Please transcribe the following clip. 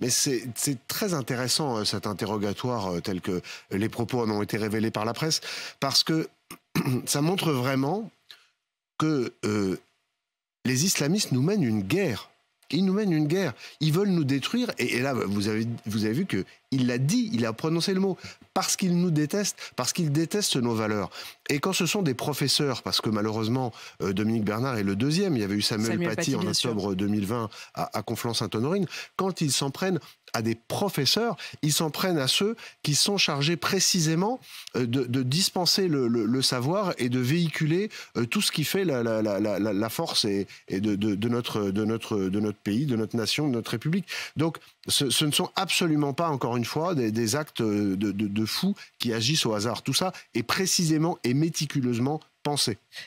Mais c'est très intéressant euh, cet interrogatoire euh, tel que les propos en ont été révélés par la presse, parce que ça montre vraiment que euh, les islamistes nous mènent une guerre ils nous mènent une guerre. Ils veulent nous détruire. Et, là, vous avez, vu que il l'a dit, il a prononcé le mot, parce qu'ils nous détestent, parce qu'ils détestent nos valeurs. Et quand ce sont des professeurs, parce que malheureusement, euh, Dominique Bernard est le deuxième, il y avait eu Samuel, Paty, en octobre 2020 à, à Conflans-Sainte-Honorine, quand ils s'en prennent à des professeurs, ils s'en prennent à ceux qui sont chargés précisément euh, de, dispenser le, savoir et de véhiculer euh, tout ce qui fait la, force et, de, notre, de, notre, de notre pays, de notre nation, de notre République. Donc ce, ne sont absolument pas, encore une fois, des, actes euh, de, de fous qui agissent au hasard. Tout ça est précisément et méticuleusement pensé.